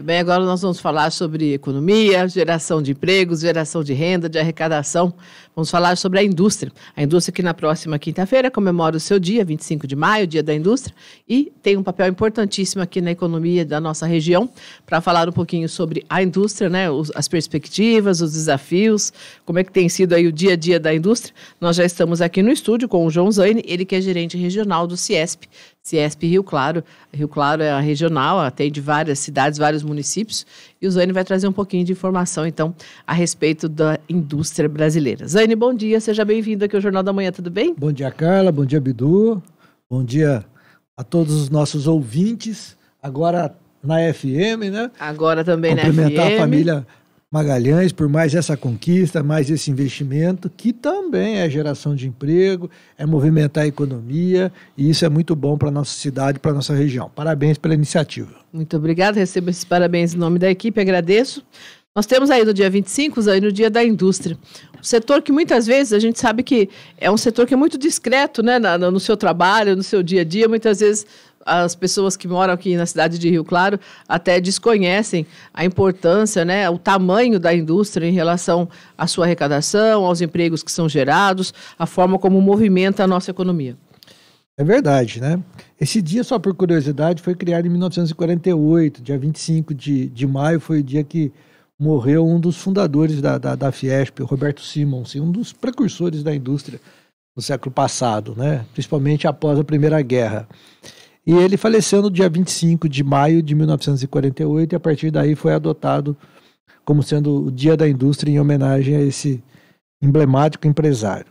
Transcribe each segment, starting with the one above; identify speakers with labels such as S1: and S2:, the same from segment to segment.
S1: Muito bem, agora nós vamos falar sobre economia, geração de empregos, geração de renda, de arrecadação. Vamos falar sobre a indústria. A indústria que na próxima quinta-feira comemora o seu dia, 25 de maio, Dia da Indústria, e tem um papel importantíssimo aqui na economia da nossa região para falar um pouquinho sobre a indústria, né, as perspectivas, os desafios, como é que tem sido aí o dia a dia da indústria. Nós já estamos aqui no estúdio com o João Zaine, ele que é gerente regional do CIESP, Ciesp Rio Claro. Rio Claro é a regional, atende várias cidades, vários municípios. E o Zane vai trazer um pouquinho de informação, então, a respeito da indústria brasileira. Zane, bom dia, seja bem-vindo aqui ao Jornal da Manhã, tudo bem?
S2: Bom dia, Carla, bom dia, Bidu, bom dia a todos os nossos ouvintes. Agora na FM, né?
S1: Agora também na FM. Complementar a família
S2: Magalhães por mais essa conquista, mais esse investimento, que também é geração de emprego, é movimentar a economia, e isso é muito bom para a nossa cidade, para a nossa região. Parabéns pela iniciativa.
S1: Muito obrigada, recebo esses parabéns em nome da equipe, agradeço. Nós temos aí no dia 25, aí no dia da indústria. Um setor que muitas vezes a gente sabe que é um setor que é muito discreto né, no seu trabalho, no seu dia a dia. Muitas vezes as pessoas que moram aqui na cidade de Rio Claro até desconhecem a importância, né, o tamanho da indústria em relação à sua arrecadação, aos empregos que são gerados, a forma como movimenta a nossa economia. É
S2: verdade, né? Esse dia, só por curiosidade, foi criado em 1948, dia 25 de, de maio foi o dia que morreu um dos fundadores da, da, da Fiesp, Roberto Simons, um dos precursores da indústria no século passado, né? principalmente após a Primeira Guerra. E ele faleceu no dia 25 de maio de 1948 e a partir daí foi adotado como sendo o Dia da Indústria em homenagem a esse emblemático empresário.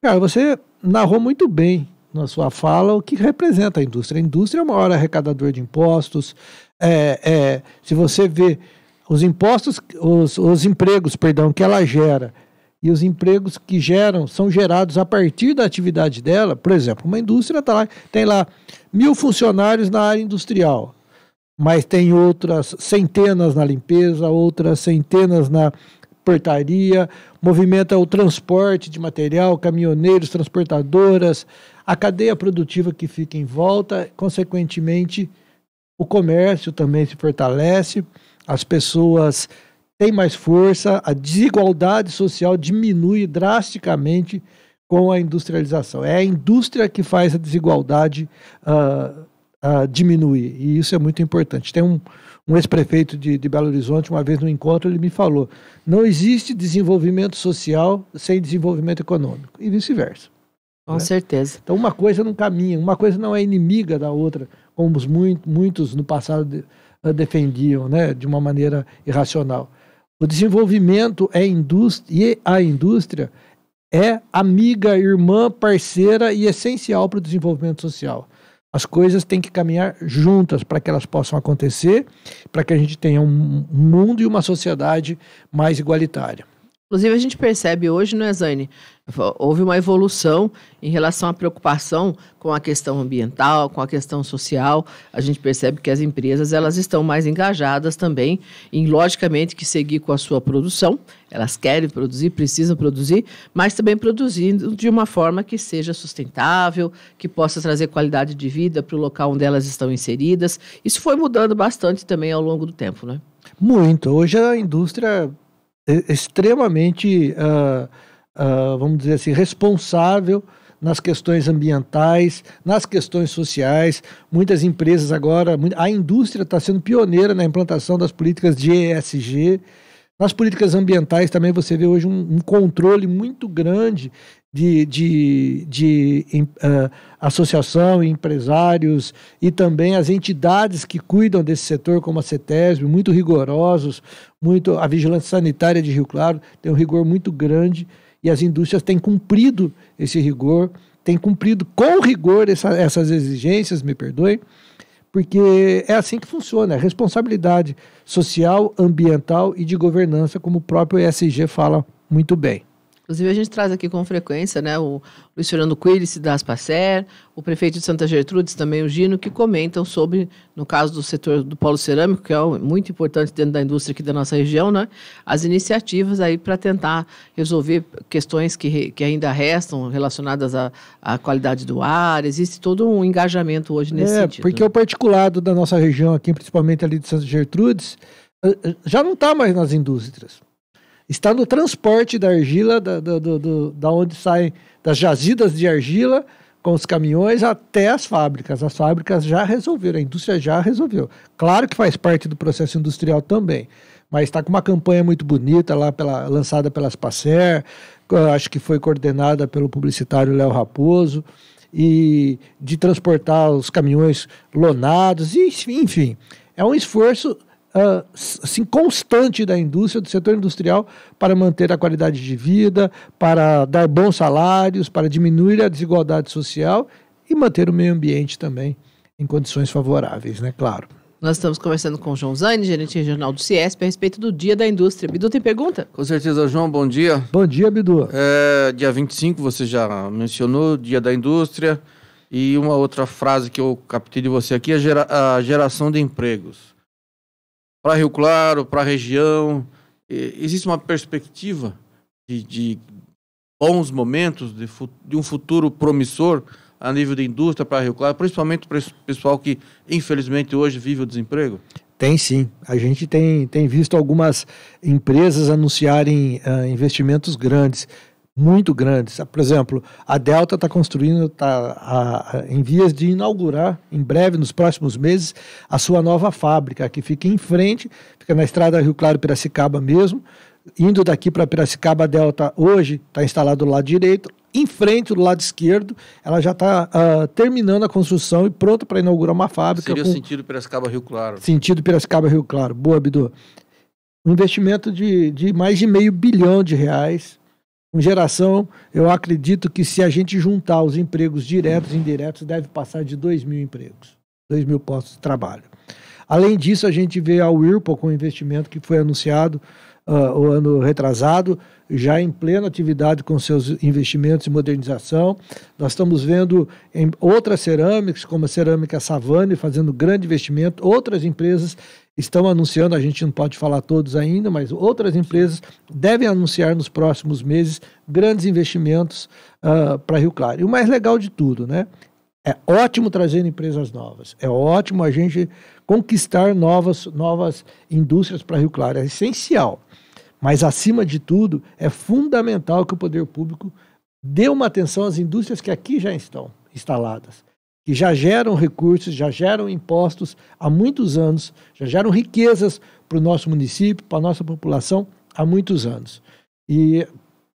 S2: Cara, você narrou muito bem na sua fala o que representa a indústria. A indústria é o maior arrecadador de impostos. É, é, se você vê os impostos, os, os empregos, perdão, que ela gera e os empregos que geram são gerados a partir da atividade dela. Por exemplo, uma indústria tá lá, tem lá mil funcionários na área industrial, mas tem outras centenas na limpeza, outras centenas na portaria, movimenta o transporte de material, caminhoneiros, transportadoras, a cadeia produtiva que fica em volta, consequentemente, o comércio também se fortalece, as pessoas tem mais força, a desigualdade social diminui drasticamente com a industrialização. É a indústria que faz a desigualdade uh, uh, diminuir, e isso é muito importante. Tem um, um ex-prefeito de, de Belo Horizonte, uma vez no encontro, ele me falou: não existe desenvolvimento social sem desenvolvimento econômico, e vice-versa. Com né? certeza. Então, uma coisa não caminha, uma coisa não é inimiga da outra, como os muito, muitos no passado defendiam, né, de uma maneira irracional. O desenvolvimento é indústria e a indústria é amiga, irmã, parceira e essencial para o desenvolvimento social. As coisas têm que caminhar juntas para que elas possam acontecer, para que a
S1: gente tenha um mundo e uma sociedade mais igualitária. Inclusive, a gente percebe hoje, não é, Zane? Houve uma evolução em relação à preocupação com a questão ambiental, com a questão social. A gente percebe que as empresas elas estão mais engajadas também em, logicamente, que seguir com a sua produção. Elas querem produzir, precisam produzir, mas também produzindo de uma forma que seja sustentável, que possa trazer qualidade de vida para o local onde elas estão inseridas. Isso foi mudando bastante também ao longo do tempo, né?
S2: Muito. Hoje a indústria é, é extremamente, uh, uh, vamos dizer assim, responsável nas questões ambientais, nas questões sociais. Muitas empresas agora, a indústria está sendo pioneira na implantação das políticas de ESG. Nas políticas ambientais também você vê hoje um, um controle muito grande de, de, de uh, associação, empresários e também as entidades que cuidam desse setor, como a CETESB, muito rigorosos, muito a vigilância sanitária de Rio Claro tem um rigor muito grande e as indústrias têm cumprido esse rigor, têm cumprido com rigor essa, essas exigências, me perdoe, porque é assim que funciona, é responsabilidade social, ambiental e de governança, como o próprio ESG fala muito bem.
S1: Inclusive, a gente traz aqui com frequência né, o Luiz Fernando Quirice da Aspacer, o prefeito de Santa Gertrudes, também o Gino, que comentam sobre, no caso do setor do polo cerâmico, que é muito importante dentro da indústria aqui da nossa região, né, as iniciativas aí para tentar resolver questões que, que ainda restam relacionadas à, à qualidade do ar. Existe todo um engajamento hoje nesse é, sentido. Porque
S2: o particulado da nossa região aqui, principalmente ali de Santa Gertrudes, eh, eh, já não está mais nas indústrias está no transporte da argila, da, da, do, da onde saem, das jazidas de argila, com os caminhões até as fábricas. As fábricas já resolveram, a indústria já resolveu. Claro que faz parte do processo industrial também, mas está com uma campanha muito bonita lá pela, lançada pelas Passer, acho que foi coordenada pelo publicitário Léo Raposo, e de transportar os caminhões lonados, e enfim. É um esforço ah, assim, constante da indústria, do setor industrial, para manter a qualidade de vida, para dar bons salários, para diminuir a desigualdade social e manter o meio ambiente também em
S1: condições favoráveis, né? Claro. Nós estamos conversando com o João Zani, gerente regional do Ciesp, a respeito do Dia da Indústria. Bidu tem pergunta?
S2: Com certeza, João, bom dia. Bom dia, Bidu. É, dia 25, você já mencionou, Dia da Indústria. E uma outra frase que eu captei de você aqui é gera, a geração de empregos para Rio Claro, para a região. Existe uma perspectiva de, de bons momentos, de, de, um futuro promissor a nível de indústria para Rio Claro, principalmente para esse pessoal que, infelizmente, hoje vive o desemprego? Tem sim. A gente tem, tem visto algumas empresas anunciarem uh, investimentos grandes muito grandes. Por exemplo, a Delta está construindo, está em vias de inaugurar, em breve, nos próximos meses, a sua nova fábrica, que fica em frente, fica na estrada Rio Claro-Piracicaba mesmo. Indo daqui para Piracicaba, a Delta hoje está instalada do lado direito. Em frente, do lado esquerdo, ela já está uh, ah, terminando a construção e pronta para inaugurar uma fábrica. Seria com... sentido Piracicaba-Rio Claro. Sentido Piracicaba-Rio Claro. Boa, Bidu. Um investimento de, de mais de meio bilhão de reais com geração, eu acredito que se a gente juntar os empregos diretos e indiretos, deve passar de 2 mil empregos, 2 mil postos de trabalho. Além disso, a gente vê a Whirlpool com o investimento que foi anunciado uh, o ano retrasado, já em plena atividade com seus investimentos e modernização. Nós estamos vendo em outras cerâmicas, como a cerâmica Savane, fazendo grande investimento. Outras empresas estão anunciando, a gente não pode falar todos ainda, mas outras empresas devem anunciar nos próximos meses grandes investimentos uh, para Rio Claro. E o mais legal de tudo, né? É ótimo trazer empresas novas, é ótimo a gente conquistar novas, novas indústrias para Rio Claro. É essencial. Mas, acima de tudo, é fundamental que o poder público dê uma atenção às indústrias que aqui já estão instaladas, que já geram recursos, já geram impostos há muitos anos, já geram riquezas para o nosso município, para a nossa população há muitos anos. E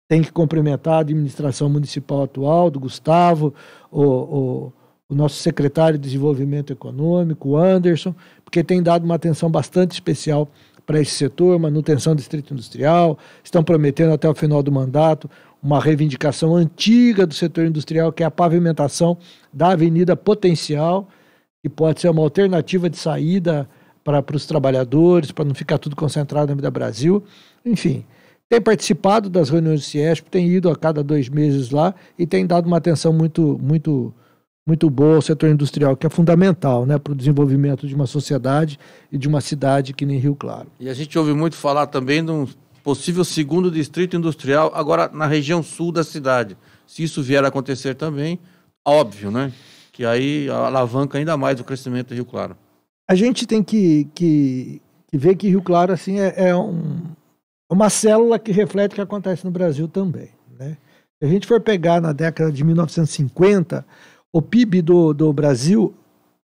S2: tem que cumprimentar a administração municipal atual, do Gustavo, o, o o nosso secretário de Desenvolvimento Econômico, o Anderson, porque tem dado uma atenção bastante especial para esse setor, manutenção do distrito industrial, estão prometendo até o final do mandato uma reivindicação antiga do setor industrial, que é a pavimentação da avenida potencial, que pode ser uma alternativa de saída para, para os trabalhadores, para não ficar tudo concentrado na Avenida Brasil. Enfim, tem participado das reuniões do Ciesp, tem ido a cada dois meses lá e tem dado uma atenção muito, muito muito boa o setor industrial, que é fundamental né, para o desenvolvimento de uma sociedade e de uma cidade que nem Rio Claro. E a gente ouve muito falar também de um possível segundo distrito industrial, agora na região sul da cidade. Se isso vier a acontecer também, óbvio, né? Que aí alavanca ainda mais o crescimento do Rio Claro. A gente tem que, que, que ver que Rio Claro assim, é, é um, é uma célula que reflete o que acontece no Brasil também. Né? Se a gente for pegar na década de 1950, o PIB do, do Brasil,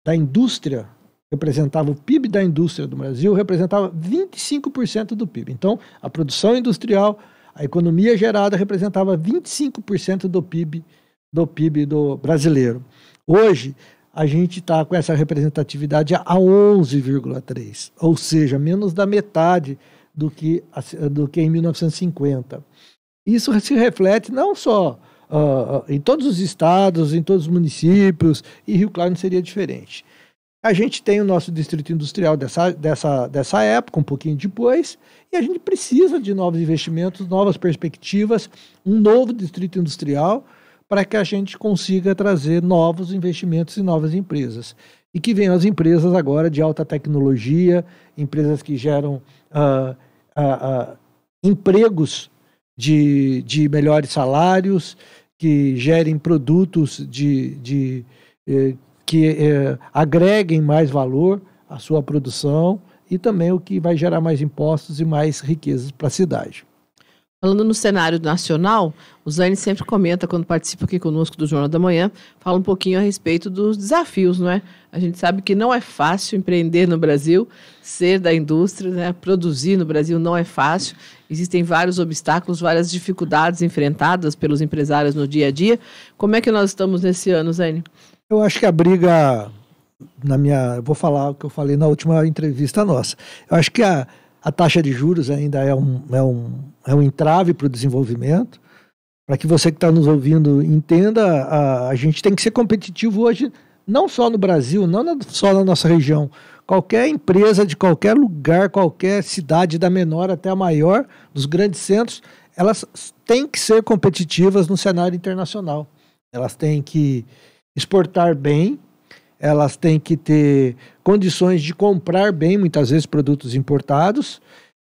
S2: da indústria, representava o PIB da indústria do Brasil, representava 25% do PIB. Então, a produção industrial, a economia gerada representava 25% do PIB do PIB do brasileiro. Hoje, a gente está com essa representatividade a 11,3, ou seja, menos da metade do que, do que em 1950. Isso se reflete não só uh, em todos os estados, em todos os municípios, e Rio Claro não seria diferente. A gente tem o nosso distrito industrial dessa, dessa, dessa época, um pouquinho depois, e a gente precisa de novos investimentos, novas perspectivas, um novo distrito industrial para que a gente consiga trazer novos investimentos e novas empresas. E que venham as empresas agora de alta tecnologia, empresas que geram uh, uh, empregos de, de melhores salários, que gerem produtos de, de eh, que eh, agreguem mais valor à sua produção e também o
S1: que vai gerar mais impostos e mais riquezas para a cidade. Falando no cenário nacional, o Zane sempre comenta, quando participa aqui conosco do Jornal da Manhã, fala um pouquinho a respeito dos desafios, não é? A gente sabe que não é fácil empreender no Brasil, ser da indústria, né? produzir no Brasil não é fácil. Existem vários obstáculos, várias dificuldades enfrentadas pelos empresários no dia a dia. Como é que nós estamos nesse ano, Zane? Eu acho que a briga,
S2: na minha. Eu vou falar o que eu falei na última entrevista nossa. Eu acho que a a taxa de juros ainda é um, é um, é um entrave para o desenvolvimento. Para que você que está nos ouvindo entenda, a, a gente tem que ser competitivo hoje, não só no Brasil, não na, só na nossa região. Qualquer empresa de qualquer lugar, qualquer cidade, da menor até a maior, dos grandes centros, elas têm que ser competitivas no cenário internacional. Elas têm que exportar bem elas têm que ter condições de comprar bem, muitas vezes, produtos importados.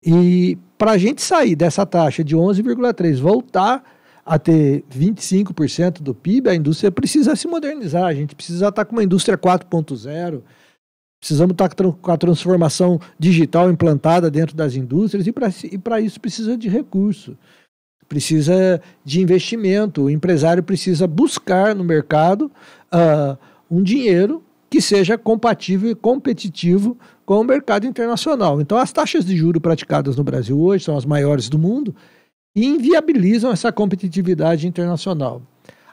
S2: E para a gente sair dessa taxa de 11,3%, voltar a ter 25% do PIB, a indústria precisa se modernizar, a gente precisa estar tá com uma indústria 4.0, precisamos estar tá com a transformação digital implantada dentro das indústrias e para isso precisa de recurso, precisa de investimento, o empresário precisa buscar no mercado. Uh, um dinheiro que seja compatível e competitivo com o mercado internacional. Então, as taxas de juro praticadas no Brasil hoje são as maiores do mundo e inviabilizam essa competitividade internacional.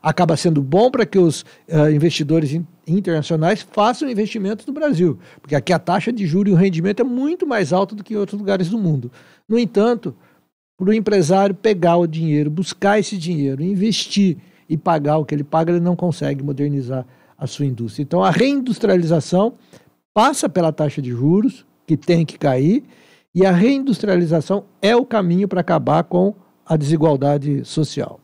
S2: Acaba sendo bom para que os uh, investidores in internacionais façam investimentos no Brasil, porque aqui a taxa de juro e o rendimento é muito mais alto do que em outros lugares do mundo. No entanto, para o empresário pegar o dinheiro, buscar esse dinheiro, investir e pagar o que ele paga, ele não consegue modernizar a sua indústria. Então, a reindustrialização passa pela taxa de juros, que tem que cair, e a reindustrialização é o caminho para acabar com a desigualdade
S1: social.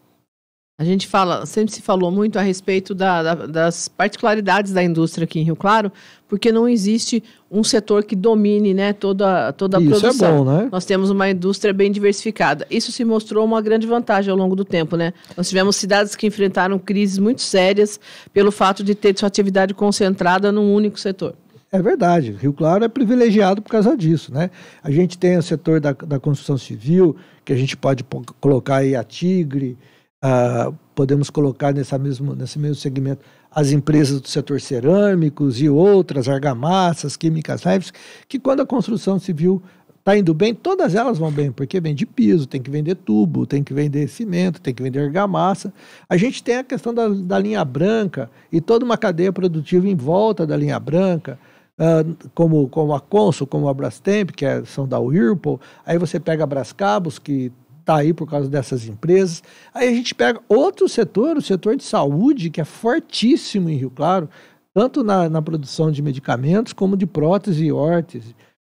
S1: A gente fala, sempre se falou muito a respeito da, da, das particularidades da indústria aqui em Rio Claro, porque não existe um setor que domine né, toda, toda a Isso é produção. Isso é bom, né? Nós temos uma indústria bem diversificada. Isso se mostrou uma grande vantagem ao longo do tempo, né? Nós tivemos cidades que enfrentaram crises muito sérias pelo fato de ter sua atividade concentrada num único setor.
S2: É verdade, Rio Claro é privilegiado por causa disso, né? A gente tem o setor da, da construção civil, que a gente pode colocar aí a Tigre, ah, podemos colocar nessa mesmo, nesse mesmo segmento as empresas do setor cerâmicos e outras, argamassas, químicas leves, que quando a construção civil está indo bem, todas elas vão bem, porque vende piso, tem que vender tubo, tem que vender cimento, tem que vender argamassa. A gente tem a questão da, da linha branca e toda uma cadeia produtiva em volta da linha branca, uh, como, como a Consul, como a Brastemp, que é, são da Whirlpool. Aí você pega a Brascabos, que está aí por causa dessas empresas. Aí a gente pega outro setor, o setor de saúde, que é fortíssimo em Rio Claro, tanto na, na produção de medicamentos como de prótese e órtese.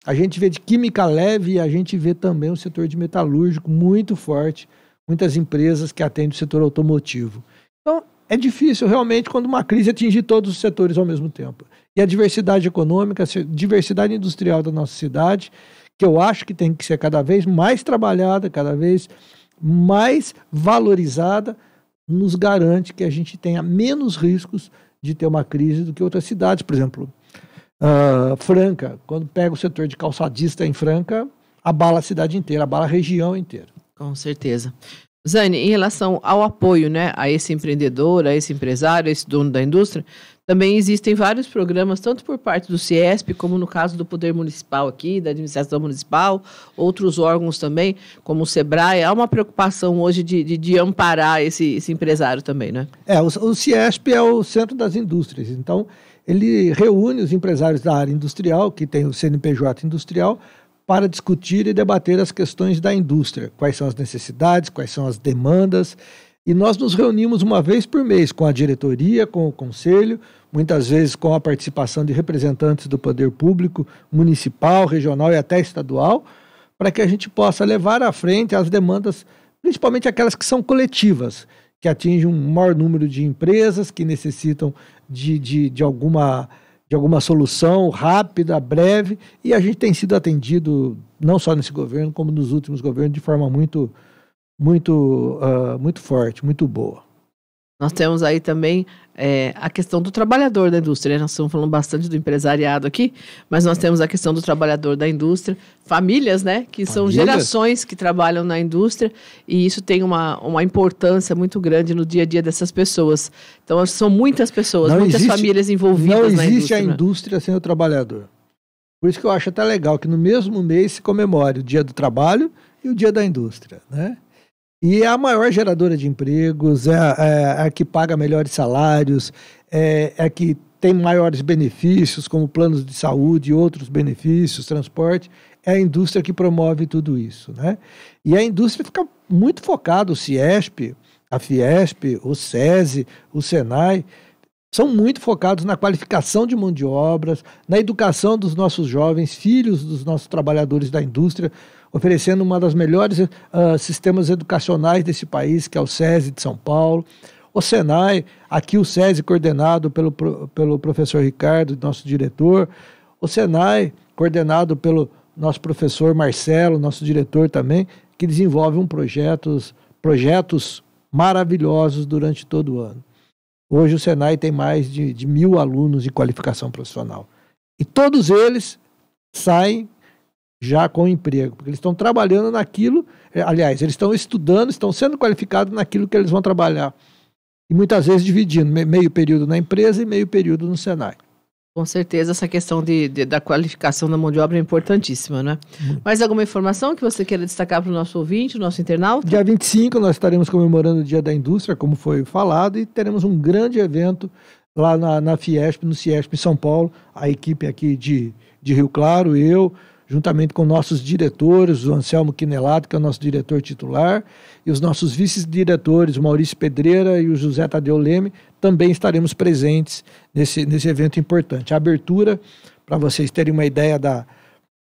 S2: A gente vê de química leve e a gente vê também o setor de metalúrgico muito forte, muitas empresas que atendem o setor automotivo. Então, é difícil realmente quando uma crise atinge todos os setores ao mesmo tempo. E a diversidade econômica, a diversidade industrial da nossa cidade, que eu acho que tem que ser cada vez mais trabalhada, cada vez mais valorizada, nos garante que a gente tenha menos riscos de ter uma crise do que outras cidades. Por exemplo, uh, Franca, quando pega o setor de calçadista em Franca, abala a cidade inteira, abala a região inteira.
S1: Com certeza. Zane, em relação ao apoio né, a esse empreendedor, a esse empresário, a esse dono da indústria, também existem vários programas, tanto por parte do CIESP, como no caso do Poder Municipal aqui, da Administração Municipal, outros órgãos também, como o SEBRAE. Há uma preocupação hoje de, de, de amparar esse, esse, empresário também, né?
S2: É, o, o CIESP é o Centro das Indústrias, então ele reúne os empresários da área industrial, que tem o CNPJ industrial, para discutir e debater as questões da indústria, quais são as necessidades, quais são as demandas e nós nos reunimos uma vez por mês com a diretoria, com o conselho, muitas vezes com a participação de representantes do poder público municipal, regional e até estadual, para que a gente possa levar à frente as demandas, principalmente aquelas que são coletivas, que atingem um maior número de empresas que necessitam de, de, de alguma de alguma solução rápida, breve, e a gente tem sido atendido, não só nesse governo, como nos últimos governos, de forma muito, muito, uh, muito forte, muito boa.
S1: Nós temos aí também é, a questão do trabalhador da indústria. Né? Nós estamos falando bastante do empresariado aqui, mas nós temos a questão do trabalhador da indústria, famílias, né? Que famílias? são gerações que trabalham na indústria e isso tem uma, uma importância muito grande no dia a dia dessas pessoas. Então, são muitas pessoas, não muitas existe, famílias envolvidas na indústria. Não existe a né?
S2: indústria sem o trabalhador. Por isso que eu acho até legal que no mesmo mês se comemore o Dia do Trabalho e o Dia da Indústria, né? E é a maior geradora de empregos, é, é, é a que paga melhores salários, é, é a que tem maiores benefícios, como planos de saúde e outros benefícios, transporte. É a indústria que promove tudo isso. Né? E a indústria fica muito focada, o CIESP, a Fiesp, o SESI, o SENAI, são muito focados na qualificação de mão de obras, na educação dos nossos jovens, filhos dos nossos trabalhadores da indústria, oferecendo uma das melhores uh, sistemas educacionais desse país, que é o SESI de São Paulo. O Senai, aqui o SESI coordenado pelo, pelo professor Ricardo, nosso diretor. O Senai, coordenado pelo nosso professor Marcelo, nosso diretor também, que desenvolve um projetos, projetos maravilhosos durante todo o ano. Hoje o Senai tem mais de, de mil alunos de qualificação profissional. E todos eles saem já com emprego, porque eles estão trabalhando naquilo, é, aliás, eles estão estudando, estão sendo qualificados
S1: naquilo que eles vão trabalhar. E muitas vezes dividindo meio período na empresa e meio período no Senai. Com certeza, essa questão de, de da qualificação da mão de obra é importantíssima, né? Mais alguma informação que você queira destacar para o nosso ouvinte, o nosso internauta? Dia
S2: 25 nós estaremos comemorando o Dia da Indústria, como foi falado, e teremos um grande evento lá na, na Fiesp, no Ciesp São Paulo, a equipe aqui de, de Rio Claro, eu, juntamente com nossos diretores, o Anselmo Quinelato, que é o nosso diretor titular, e os nossos vice-diretores, o Maurício Pedreira e o José Tadeu Leme, também estaremos presentes nesse, nesse evento importante. A abertura, para vocês terem uma ideia da,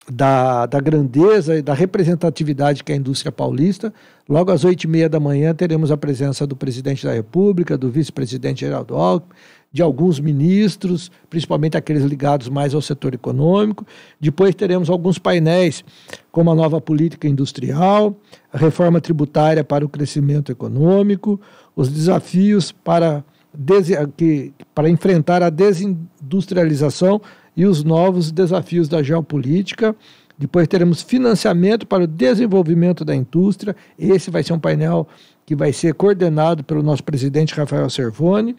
S2: da, da grandeza e da representatividade que é a indústria paulista. Logo às oito e meia da manhã teremos a presença do presidente da República, do vice-presidente Geraldo Alckmin, de alguns ministros, principalmente aqueles ligados mais ao setor econômico. Depois teremos alguns painéis, como a nova política industrial, a reforma tributária para o crescimento econômico, os desafios para, para enfrentar a desindustrialização e os novos desafios da geopolítica. Depois teremos financiamento para o desenvolvimento da indústria. Esse vai ser um painel que vai ser coordenado pelo nosso presidente Rafael Servoni.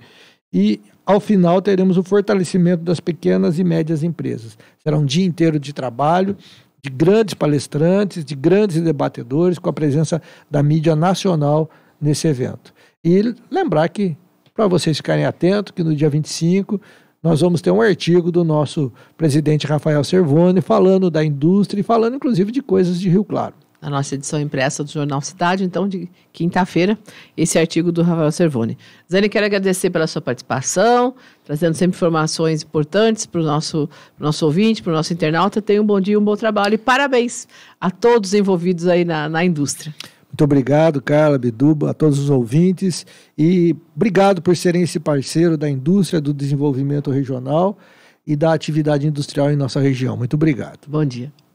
S2: E ao final teremos o fortalecimento das pequenas e médias empresas. Será um dia inteiro de trabalho, de grandes palestrantes, de grandes debatedores, com a presença da mídia nacional nesse evento. E lembrar que, para vocês ficarem atentos, que no dia 25 nós vamos ter um artigo do nosso presidente Rafael Servone falando da indústria e falando, inclusive,
S1: de coisas de Rio Claro. A nossa edição é impressa do Jornal Cidade, então, de quinta-feira, esse artigo do Rafael Servone. Zane, quero agradecer pela sua participação, trazendo sempre informações importantes para o nosso, nosso ouvinte, para o nosso internauta. Tenha um bom dia, um bom trabalho e parabéns a todos envolvidos aí na, na indústria.
S2: Muito obrigado, Carla, Biduba, a todos os ouvintes e obrigado por serem esse parceiro da indústria do desenvolvimento regional e da atividade industrial em nossa região. Muito obrigado. Bom dia.